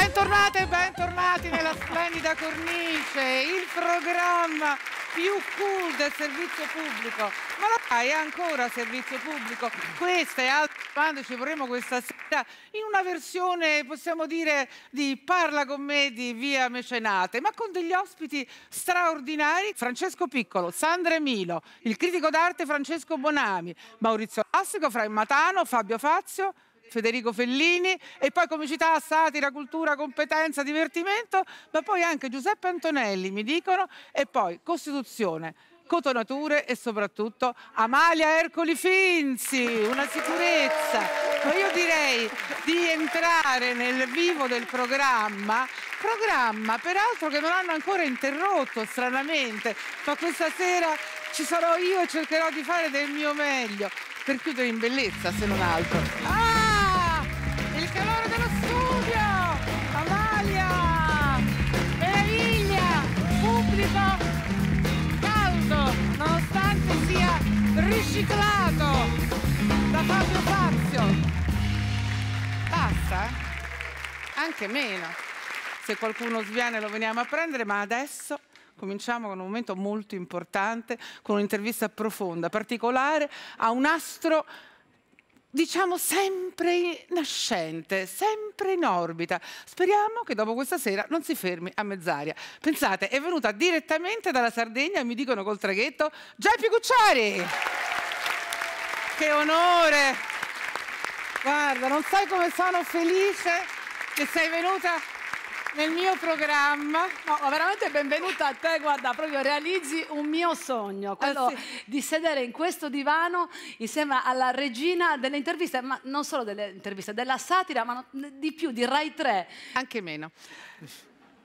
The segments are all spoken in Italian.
Bentornate e bentornati nella splendida cornice, il programma più cool del servizio pubblico. Ma la RAI è ancora servizio pubblico. Questa e altre domande ci vorremmo questa sera in una versione, possiamo dire, di Parla con me di Via Mecenate, ma con degli ospiti straordinari. Francesco Piccolo, Sandra Milo, il critico d'arte Francesco Bonami, Maurizio Lassico, Fra Matano, Fabio Fazio Federico Fellini e poi comicità, satira, cultura, competenza, divertimento, ma poi anche Giuseppe Antonelli mi dicono e poi Costituzione, Cotonature e soprattutto Amalia Ercoli Finzi, una sicurezza. Ma io direi di entrare nel vivo del programma, programma peraltro che non hanno ancora interrotto stranamente, ma questa sera ci sarò io e cercherò di fare del mio meglio per chiudere in bellezza se non altro. Ah! sia riciclato da Fabio Fazio. Basta? Eh? Anche meno. Se qualcuno sviene lo veniamo a prendere, ma adesso cominciamo con un momento molto importante, con un'intervista profonda, particolare a un astro diciamo sempre nascente, sempre in orbita. Speriamo che dopo questa sera non si fermi a mezz'aria. Pensate, è venuta direttamente dalla Sardegna, mi dicono col traghetto, Geppi Cucciari! Che onore! Guarda, non sai come sono felice che sei venuta nel mio programma. No, veramente benvenuta a te, guarda, proprio realizzi un mio sogno, quello eh sì. di sedere in questo divano insieme alla regina delle interviste, ma non solo delle interviste, della satira, ma di più, di Rai 3. Anche meno.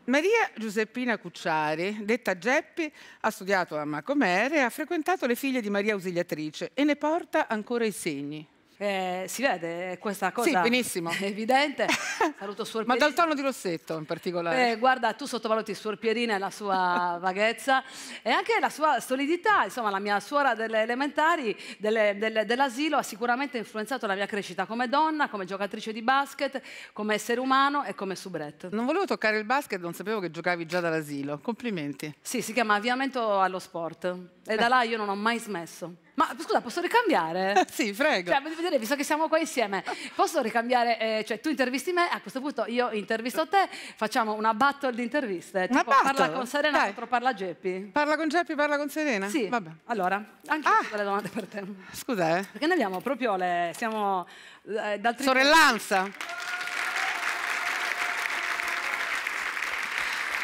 Maria Giuseppina Cucciari, detta Geppi, ha studiato a Macomere e ha frequentato le figlie di Maria Ausiliatrice e ne porta ancora i segni. Eh, si vede questa cosa sì, benissimo. evidente. Saluto Suor Pierina. Ma dal tono di Rossetto in particolare. Eh, guarda, tu sottovaluti Suor Pierina e la sua vaghezza e anche la sua solidità. Insomma, la mia suora delle elementari, dell'asilo, ha sicuramente influenzato la mia crescita come donna, come giocatrice di basket, come essere umano e come soubrette. Non volevo toccare il basket, non sapevo che giocavi già dall'asilo. Complimenti. Sì, si chiama avviamento allo sport e da là io non ho mai smesso. Ma scusa, posso ricambiare? Eh sì, prego. Cioè, voglio vedere, visto che siamo qua insieme, posso ricambiare? Eh, cioè, tu intervisti me, a questo punto io intervisto te, facciamo una battle di interviste. Una battle? Parla con Serena contro parla Geppi. Parla con Geppi, parla con Serena? Sì. Vabbè. Allora, anche ah. delle domande per te. Scusa, eh. Perché noi abbiamo proprio le... siamo eh, dal... Sorellanza.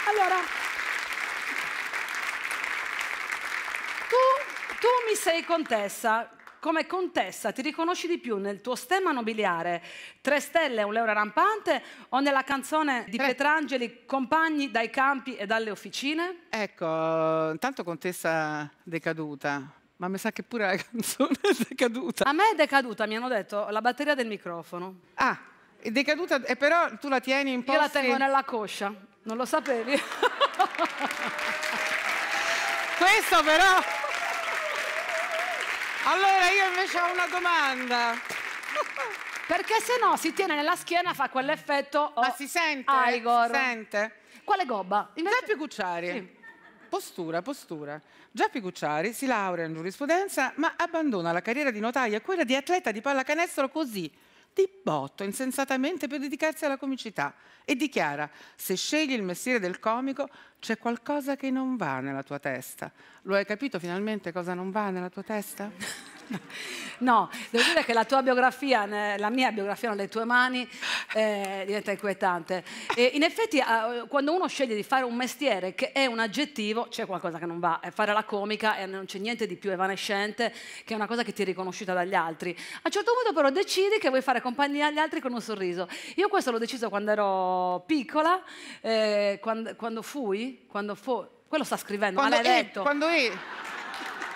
Allora... Domani sei contessa, come contessa ti riconosci di più nel tuo stemma nobiliare Tre stelle e un leone rampante o nella canzone di Tre. Petrangeli Compagni dai campi e dalle officine? Ecco, intanto contessa decaduta. Ma mi sa che pure la canzone è decaduta. A me è decaduta, mi hanno detto, la batteria del microfono. Ah, è decaduta, e però tu la tieni in posti... Io la tengo nella coscia, non lo sapevi? Questo però... Allora io invece ho una domanda. Perché se no si tiene nella schiena, fa quell'effetto. Ma si sente? Igor. Si sente? Quale gobba? Invece... Giappi Cucciari. Sì. Postura, postura. Giappi Cucciari si laurea in giurisprudenza, ma abbandona la carriera di notaia e quella di atleta di pallacanestro così, di botto, insensatamente per dedicarsi alla comicità. E dichiara: Se scegli il mestiere del comico, c'è qualcosa che non va nella tua testa. Lo hai capito finalmente cosa non va nella tua testa? No, devo dire che la tua biografia, la mia biografia nelle tue mani eh, diventa inquietante. E in effetti eh, quando uno sceglie di fare un mestiere che è un aggettivo, c'è qualcosa che non va. È fare la comica e non c'è niente di più evanescente che una cosa che ti è riconosciuta dagli altri. A un certo punto però decidi che vuoi fare compagnia agli altri con un sorriso. Io questo l'ho deciso quando ero piccola, eh, quando, quando fui quando fu... Quello sta scrivendo, quando maledetto. E, quando è...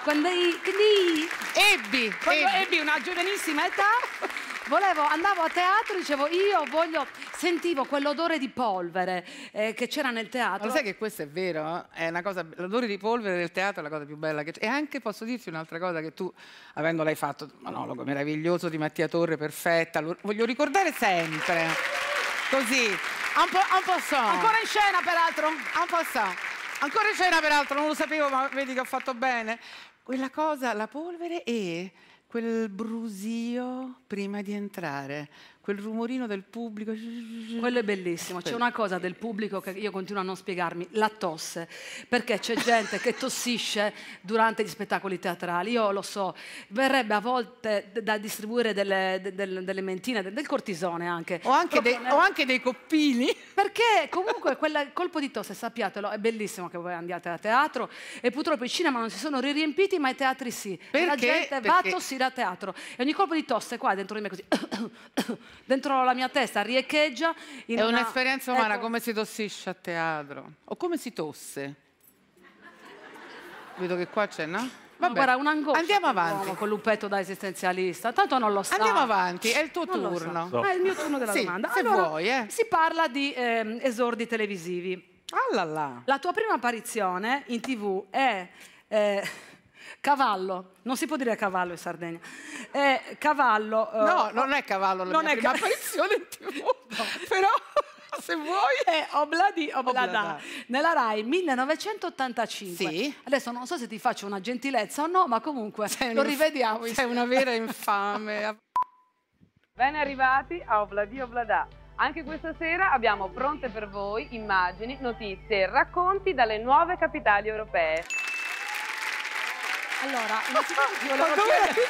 Quando i, quindi... Ebbi. Quando ebbi. ebbi una giovanissima età, volevo, andavo a teatro e dicevo io voglio... Sentivo quell'odore di polvere eh, che c'era nel teatro. lo sai che questo è vero? È una cosa... L'odore di polvere del teatro è la cosa più bella che c'è. E anche posso dirti un'altra cosa che tu, avendo l'hai fatto, monologo meraviglioso di Mattia Torre, perfetta, lo voglio ricordare sempre. Così. Un po', un po' so. Ancora in scena, peraltro. Un po' so. Ancora in scena, peraltro, non lo sapevo, ma vedi che ho fatto bene. Quella cosa, la polvere e quel brusio prima di entrare, quel rumorino del pubblico. Quello è bellissimo. C'è una cosa del pubblico che io continuo a non spiegarmi, la tosse, perché c'è gente che tossisce durante gli spettacoli teatrali. Io lo so, verrebbe a volte da distribuire delle, delle, delle mentine, del cortisone anche. O anche, dei, o anche dei, coppini. Perché comunque quel colpo di tosse, sappiatelo, è bellissimo che voi andiate a teatro e purtroppo i cinema non si sono riempiti, ma i teatri sì. Perché? La gente va a tossire a teatro e ogni colpo di tosse qua dentro di me è così dentro la mia testa, riecheggia. È un'esperienza una... umana, ecco... come si tossisce a teatro? O come si tosse? Vedo che qua c'è, no? Vabbè. No, guarda, un'angoscia. Andiamo avanti. Con l'uppetto da esistenzialista. Tanto non lo so. Andiamo avanti, è il tuo non turno. So. Ah, è il mio turno della sì, domanda. Se allora, vuoi, eh. Si parla di eh, esordi televisivi. Ah là là. La tua prima apparizione in tv è... Eh, Cavallo, non si può dire cavallo in Sardegna. Eh, cavallo. Eh, no, non è cavallo la non mia è prima apparizione in TV, no. però se vuoi è Obladi Oblada, Oblada. nella Rai 1985. Sì. Adesso non so se ti faccio una gentilezza o no, ma comunque sei lo un, rivediamo. Sei una vera infame. ben arrivati a Obladi Oblada. Anche questa sera abbiamo pronte per voi immagini, notizie e racconti dalle nuove capitali europee. Allora, innanzitutto io lo chiedere...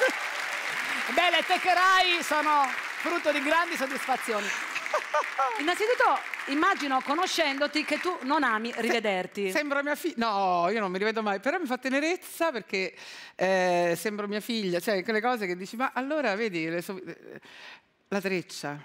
Beh, le Techerai sono frutto di grandi soddisfazioni. Innanzitutto, immagino, conoscendoti, che tu non ami rivederti. Se, sembra mia figlia... No, io non mi rivedo mai. Però mi fa tenerezza perché eh, sembro mia figlia. Cioè, quelle cose che dici, ma allora, vedi... So eh, la treccia.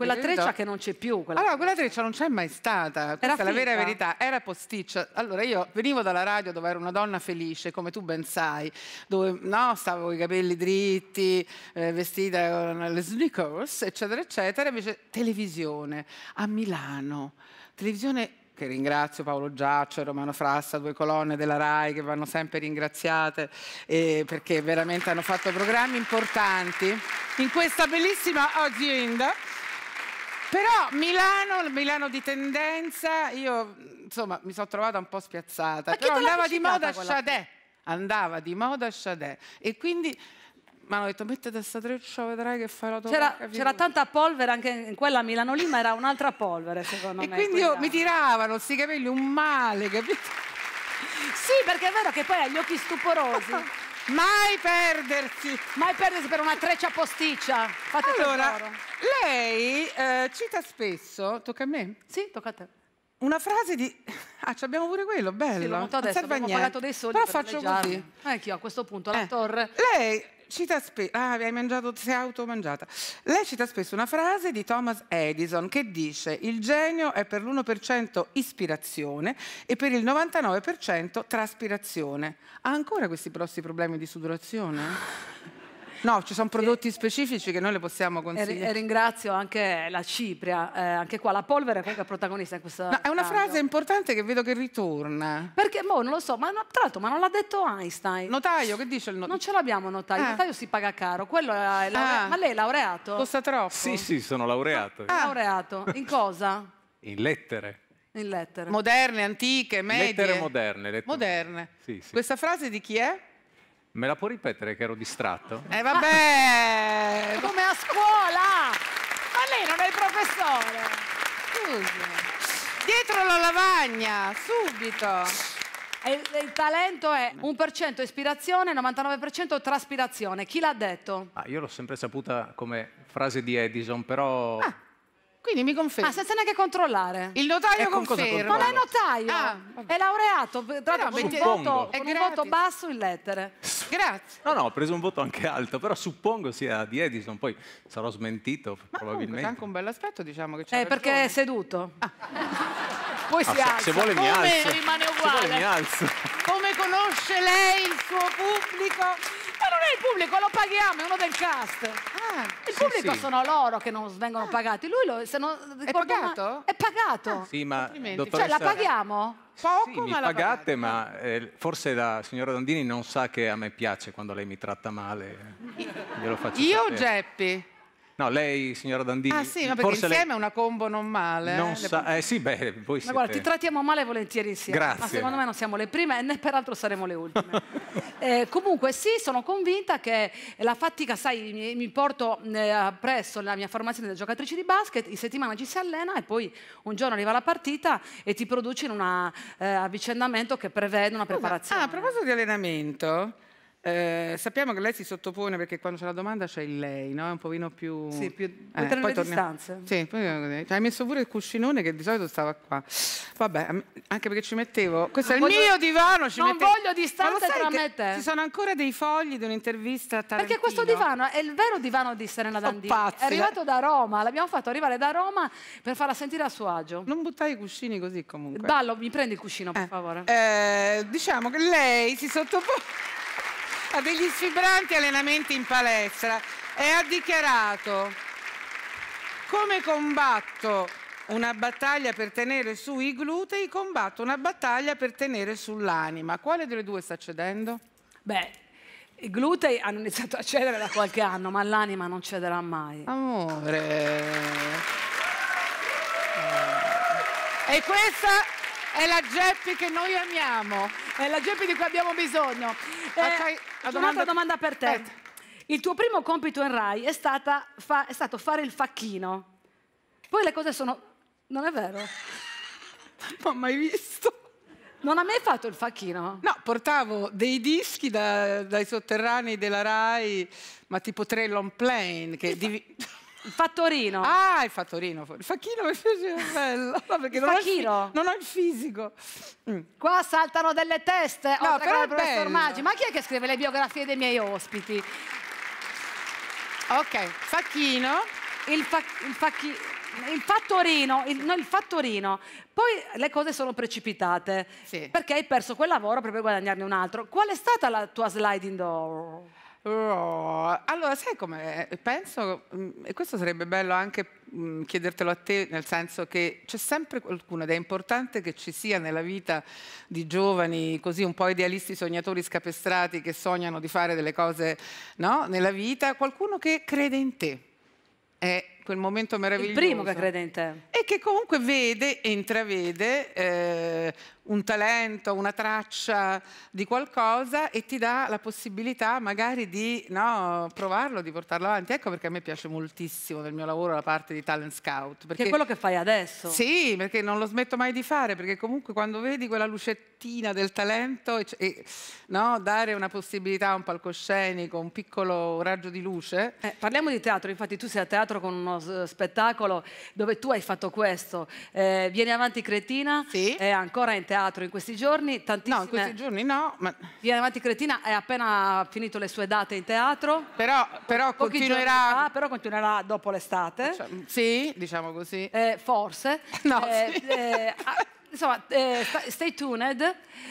Quella treccia che non c'è più. Quella... Allora, quella treccia non c'è mai stata. Questa era è la vera verità. Era posticcia. Allora, io venivo dalla radio dove ero una donna felice, come tu ben sai, dove no, stavo con i capelli dritti, eh, vestita con le sneakers, eccetera, eccetera. Invece, televisione a Milano. Televisione che ringrazio Paolo Giaccio e Romano Frassa, due colonne della RAI che vanno sempre ringraziate eh, perché veramente hanno fatto programmi importanti in questa bellissima azienda. Però Milano, Milano di tendenza, io insomma mi sono trovata un po' spiazzata. Però andava di moda a Chadè, andava di moda a Chadè e quindi mi hanno detto mettete questa treccia vedrai che farò dopo. c'era, tanta polvere anche in quella Milano lì ma era un'altra polvere secondo e me e quindi io, mi tiravano questi capelli un male capito? sì perché è vero che poi agli occhi stuporosi Mai perdersi! Mai perdersi per una treccia posticcia. Fate allora, lei eh, cita spesso, tocca a me? Sì, tocca a te. Una frase di... Ah, abbiamo pure quello, bello. Sì, adesso, non serve a niente. Però per faccio così. Anch'io eh, a questo punto, la eh. torre... Lei cita spesso, ah, hai mangiato, sei automangiata. Lei cita spesso una frase di Thomas Edison che dice il genio è per l'1% ispirazione e per il 99% traspirazione. Ha ancora questi grossi problemi di sudorazione? No, ci sono eh, prodotti specifici che noi le possiamo consigliare. E ringrazio anche la Cipria, eh, anche qua la polvere è comunque protagonista in questa... No, è una frase importante che vedo che ritorna. Perché, boh, non lo so, ma no, tra l'altro, ma non l'ha detto Einstein. Notaio, che dice il notaio? Non ce l'abbiamo notaio, il ah. notaio si paga caro, quello è laurea... ah. ma lei è laureato? Costa troppo. Sì, sì, sono laureato. Ah. Laureato, in cosa? in lettere. In lettere. Moderne, antiche, medie? Lettere moderne. Lettere. Moderne. Sì, sì. Questa frase di chi è? Me la può ripetere che ero distratto? Eh vabbè, come a scuola! Ma lei non è il professore! Scusi. Dietro la lavagna, subito! Il, il, talento è 1% ispirazione, 99% traspirazione. Chi l'ha detto? Ah, io l'ho sempre saputa come frase di Edison, però... Ah. Quindi mi conferma. Ah, senza neanche controllare. Il notaio eh, conferma. Ma lei è notaio. Ah, è laureato, tra l'altro è un voto, basso in lettere. Grazie. No, no, ho preso un voto anche alto, però suppongo sia di Edison, poi sarò smentito Ma probabilmente. Ma anche un bell'aspetto, diciamo che c'è. Eh, perché è seduto. Ah. poi ah, si alza. Se vuole mi Come rimane uguale. Se vuole mi alzo. Come conosce lei il suo pubblico? Ma non è il pubblico, lo paghiamo, è uno del cast. Ah, il pubblico sì. sono loro che non vengono pagati. Lui lo, se non, è pagato? Ma, è pagato. sì, ma Cioè, la paghiamo? Poco, sì, ma pagate, pagate, ma eh, forse la signora Dandini non sa che a me piace quando lei mi tratta male. Io sapere. Geppi. No, lei, signora Dandini. Ah sì, ma perché insieme lei... è una combo non male. Non eh? sa... eh sì, beh, voi Ma guarda, ti trattiamo male volentieri insieme. Grazie. Ma secondo me non siamo le prime né peraltro saremo le ultime. eh, comunque sì, sono convinta che la fatica, sai, mi, mi porto eh, presso la mia formazione da giocatrice di basket, in settimana ci si allena e poi un giorno arriva la partita e ti produci in un eh, avvicendamento che prevede una preparazione. Ah, a proposito di allenamento... Eh, sappiamo che lei si sottopone perché quando c'è la domanda c'è il lei, no? È un pochino più... Sì, più... Eh, poi le torniamo... distanze. Sì, poi... cioè, hai messo pure il cuscinone che di solito stava qua. Vabbè, anche perché ci mettevo... Questo non è voglio... il mio divano, ci Non mette... voglio distanze tra me e te. Ci sono ancora dei fogli di un'intervista a Tarantino. Perché questo divano è il vero divano di Serena Dandini. è arrivato eh. da Roma, l'abbiamo fatto arrivare da Roma per farla sentire a suo agio. Non buttare i cuscini così comunque. Ballo, mi prendi il cuscino, per eh. favore. diciamo che lei si sottopone a degli sfibranti allenamenti in palestra e ha dichiarato come combatto una battaglia per tenere su i glutei, combatto una battaglia per tenere sull'anima. Quale delle due sta cedendo? Beh, i glutei hanno iniziato a cedere da qualche anno, ma l'anima non cederà mai. Amore. Eh. E questa è la Geppi che noi amiamo, è la Geppi di cui abbiamo bisogno. Eh, domanda... Un'altra domanda per te. Aspetta. Il tuo primo compito in Rai è, stata, fa, è stato fare il facchino. Poi le cose sono... Non è vero? non ho mai visto. Non ha mai fatto il facchino? No, portavo dei dischi da, dai sotterranei della RAI, ma tipo tre long plane, che... Div... Il fattorino. Ah, il fattorino. Il facchino mi piace bello. No, perché il non facchino. Ho il, non ho il fisico. Mm. Qua saltano delle teste. No, però il professor Maggi. Ma chi è che scrive le biografie dei miei ospiti? Ok, facchino. Il, fa, il facchino il fattorino, il, no, il fattorino. Poi le cose sono precipitate sì. perché hai perso quel lavoro per poi guadagnarne un altro. Qual è stata la tua sliding door? Oh, allora, sai come eh, penso, mm, e questo sarebbe bello anche mm, chiedertelo a te, nel senso che c'è sempre qualcuno ed è importante che ci sia nella vita di giovani così un po' idealisti, sognatori scapestrati che sognano di fare delle cose no? nella vita, qualcuno che crede in te. Eh, quel momento meraviglioso. Il primo che crede in te. E che comunque vede e intravede eh, un talento, una traccia di qualcosa e ti dà la possibilità magari di no, provarlo, di portarlo avanti. Ecco perché a me piace moltissimo nel mio lavoro la parte di talent scout. Perché che è quello che fai adesso. Sì, perché non lo smetto mai di fare, perché comunque quando vedi quella lucettina del talento e, e no, dare una possibilità a un palcoscenico, un piccolo raggio di luce. Eh, parliamo di teatro, infatti tu sei a teatro con uno spettacolo dove tu hai fatto questo. Eh, Vieni avanti Cretina sì. è ancora in teatro in questi giorni. Tantissime... No, in questi giorni no. Ma... Vieni avanti Cretina è appena finito le sue date in teatro. Però, però continuerà... Fa, però continuerà dopo l'estate. Cioè, sì, diciamo così. Eh, forse. No, eh, sì. Eh, a insomma, eh, Stay Tuned,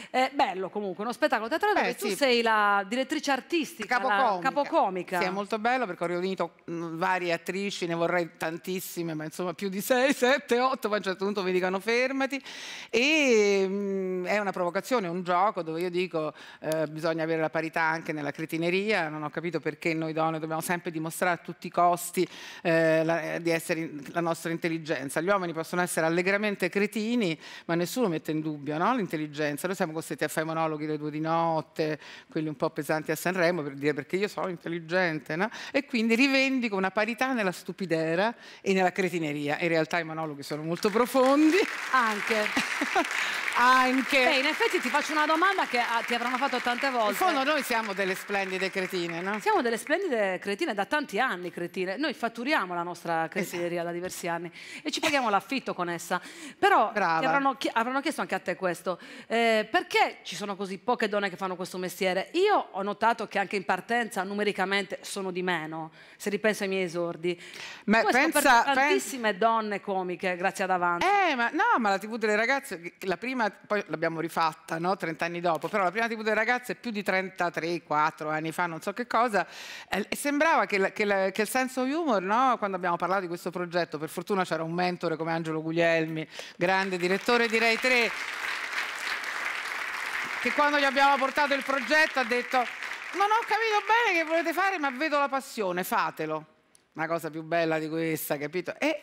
È eh, bello comunque, uno spettacolo teatrale dove eh, sì. tu sei la direttrice artistica, capocomica. capocomica. Sì, è molto bello perché ho riunito mm, varie attrici, ne vorrei tantissime, ma insomma più di 6, 7, 8, poi a un certo punto mi dicono fermati. E mh, mm, è una provocazione, un gioco dove io dico eh, bisogna avere la parità anche nella cretineria, non ho capito perché noi donne dobbiamo sempre dimostrare a tutti i costi eh, la, di essere la nostra intelligenza. Gli uomini possono essere allegramente cretini, ma nessuno mette in dubbio no? l'intelligenza. Noi siamo costretti a fare i monologhi le due di notte, quelli un po' pesanti a Sanremo, per dire perché io sono intelligente, no? E quindi rivendico una parità nella stupidera e nella cretineria. In realtà i monologhi sono molto profondi. Anche. Anche. Beh, in effetti ti faccio una domanda che ah, ti avranno fatto tante volte. In fondo noi siamo delle splendide cretine, no? Siamo delle splendide cretine da tanti anni, cretine. Noi fatturiamo la nostra esatto. cretineria esatto. da diversi anni e ci paghiamo l'affitto con essa. Però Brava. ti avranno avranno chiesto anche a te questo, eh, perché ci sono così poche donne che fanno questo mestiere? Io ho notato che anche in partenza numericamente sono di meno, se ripenso ai miei esordi. Ma pensa, per tantissime pensa... donne comiche, grazie ad Avanti. Eh, ma no, ma la TV delle ragazze, la prima, poi l'abbiamo rifatta, no? 30 anni dopo, però la prima TV delle ragazze più di 33, 4 anni fa, non so che cosa, eh, sembrava che, la, che, la, che, il senso humor, no? quando abbiamo parlato di questo progetto, per fortuna c'era un mentore come Angelo Guglielmi, grande direttore direi tre, che quando gli abbiamo portato il progetto ha detto non ho capito bene che volete fare ma vedo la passione, fatelo. Una cosa più bella di questa, capito? E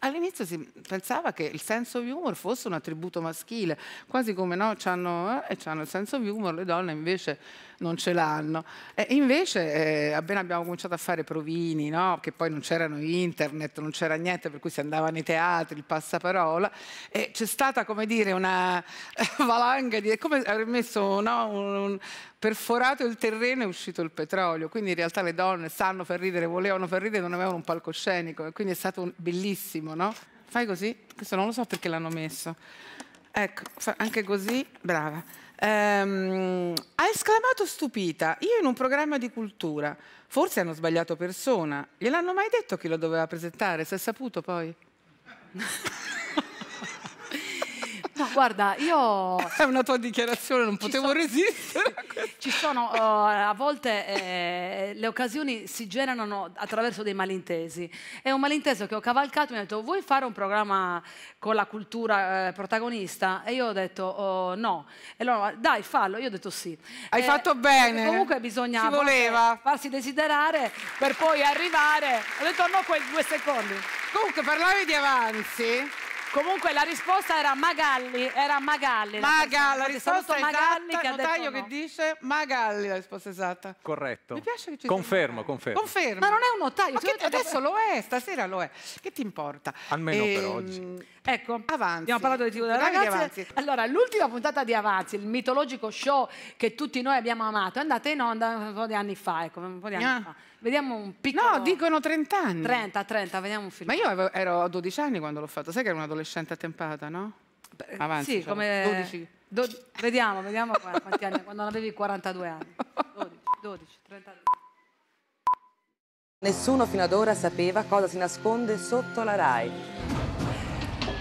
all'inizio si pensava che il senso di humor fosse un attributo maschile, quasi come no, hanno eh, il senso di humor, le donne invece non ce l'hanno. E invece eh, appena abbiamo cominciato a fare provini, no? che poi non c'erano internet, non c'era niente, per cui si andava nei teatri, il passaparola, e c'è stata come dire una valanga di... come aver messo no, un, un perforato il terreno è uscito il petrolio, quindi in realtà le donne sanno far ridere, volevano far ridere, non avevano un palcoscenico, quindi è stato un, bellissimo lungo, no? Fai così, questo non lo so perché l'hanno messo. Ecco, anche così, brava. Ehm, ha esclamato stupita, io in un programma di cultura, forse hanno sbagliato persona, gliel'hanno mai detto chi lo doveva presentare, si è saputo poi? No, guarda, io... È una tua dichiarazione, non potevo sono... resistere. Ci sono, uh, a volte eh, le occasioni si generano attraverso dei malintesi. È un malinteso che ho cavalcato, mi ha detto, vuoi fare un programma con la cultura eh, protagonista? E io ho detto, oh, no. E loro, dai, fallo. Io ho detto sì. Hai eh, fatto bene. Comunque bisogna farsi desiderare per poi arrivare. Ho detto no quei due secondi. Comunque parlavi di avanzi. Comunque la risposta era Magalli, era Magalli. Magalli, la, risposta è Magalli esatta, che notaio no. che dice Magalli la risposta esatta. Corretto. Mi piace che ci Confermo, confermo. confermo. Ma non è un notaio, Ma che, adesso lo è, stasera lo è. Che ti importa? Almeno e, per ehm, oggi. Ecco, avanti. abbiamo parlato del tipo della ragazza. Allora, l'ultima puntata di Avanzi, il mitologico show che tutti noi abbiamo amato, è andata in onda un po' di anni fa, ecco, un po' di anni ah. fa Vediamo un piccolo... No, dicono 30 anni. 30, 30, vediamo un film. Ma io ero a 12 anni quando l'ho fatto, sai che ero un'adolescente attempata, no? Beh, Avanti, sì, diciamo, come... 12. Do... Vediamo, vediamo quanti anni, quando avevi 42 anni. 12, 12, 32. Nessuno fino ad ora sapeva cosa si nasconde sotto la RAI.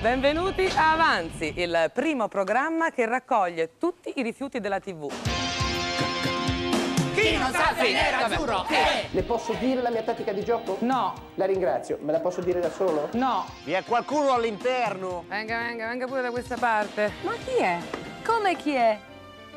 Benvenuti a Avanzi, il primo programma che raccoglie tutti i rifiuti della TV chi non sa se nero azzurro eh. Le posso dire la mia tattica di gioco? No. La ringrazio, me la posso dire da solo? No. Vi è qualcuno all'interno? Venga, venga, venga pure da questa parte. Ma chi è? Come chi è?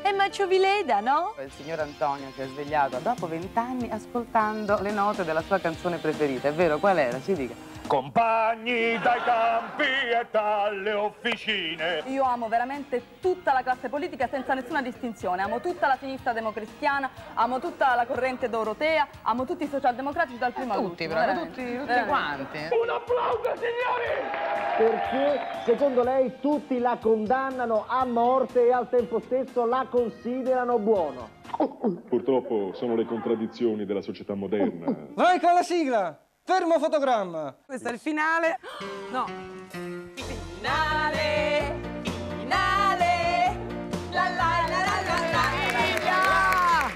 È Macio Vileda, no? Il signor Antonio si è svegliato dopo vent'anni ascoltando le note della sua canzone preferita, è vero? Qual era? Si dica. Compagni dai campi e dalle officine. Io amo veramente tutta la classe politica senza nessuna distinzione. Amo tutta la sinistra democristiana, amo tutta la corrente dorotea, amo tutti i socialdemocratici dal primo eh, tutti, bravo, Tutti, tutti, quanti. Un applauso, signori! Perché secondo lei tutti la condannano a morte e al tempo stesso la considerano buono? Oh, oh, purtroppo sono le contraddizioni della società moderna. Vai con la sigla! Fermo fotogramma! Questo è il finale. No. Finale! Finale! La la la la la la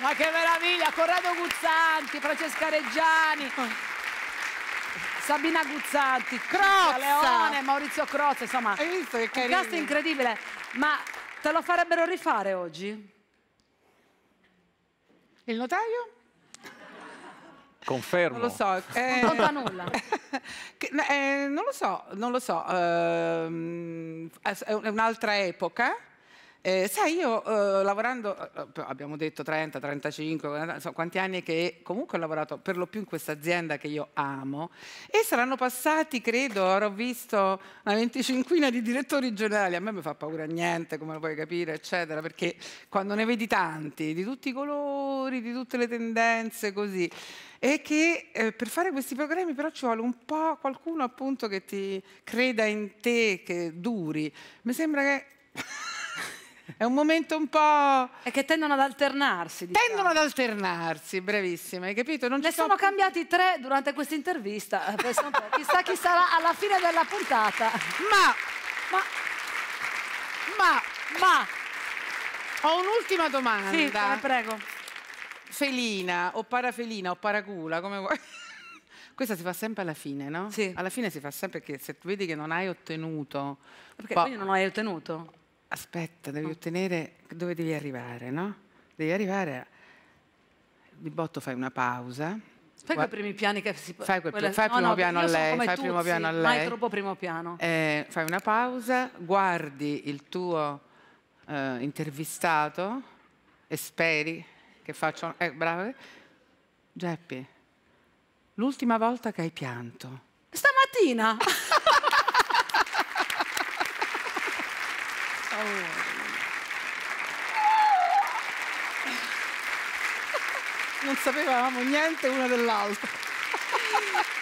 Ma che meraviglia! Corrado Guzzanti, Francesca Reggiani, Sabina Guzzanti, Crozza, Leone, Maurizio Crozza, insomma. Hai visto che carino? Un cast incredibile. Ma te lo farebbero rifare oggi? Il notaio? Confermo. Non lo so. Eh, non fa nulla. Eh, non lo so, non lo so. Eh, è un'altra epoca. Eh, sai, io eh, lavorando, eh, abbiamo detto 30, 35, non so, quanti anni che comunque ho lavorato per lo più in questa azienda che io amo e saranno passati, credo, avrò visto una venticinquina di direttori generali, a me mi fa paura niente, come lo puoi capire, eccetera, perché quando ne vedi tanti, di tutti i colori, di tutte le tendenze, così, è che eh, per fare questi programmi però ci vuole un po' qualcuno appunto che ti creda in te, che duri. Mi sembra che... È un momento un po'... È che tendono ad alternarsi. Diciamo. Tendono ad alternarsi, bravissima, hai capito? Non ne sono più... cambiati tre durante questa intervista. Eh, Chissà chi sarà alla fine della puntata. Ma... Ma... Ma... Ma... Ho un'ultima domanda. Sì, prego. Felina o parafelina o paracula, come vuoi. Questa si fa sempre alla fine, no? Sì. Alla fine si fa sempre perché se tu vedi che non hai ottenuto... Perché poi non hai ottenuto? aspetta, devi mm. ottenere dove devi arrivare, no? Devi arrivare a... Di botto fai una pausa. Fai quei primi piani che si... Fai, quel, quelle... fai no, primo no, piano a lei, fai tuzzi, primo piano a lei. Mai troppo primo piano. Eh, fai una pausa, guardi il tuo eh, intervistato e speri che faccia... Eh, bravo. Geppi, l'ultima volta che hai pianto. Stamattina! Non sapevamo niente una dell'altra.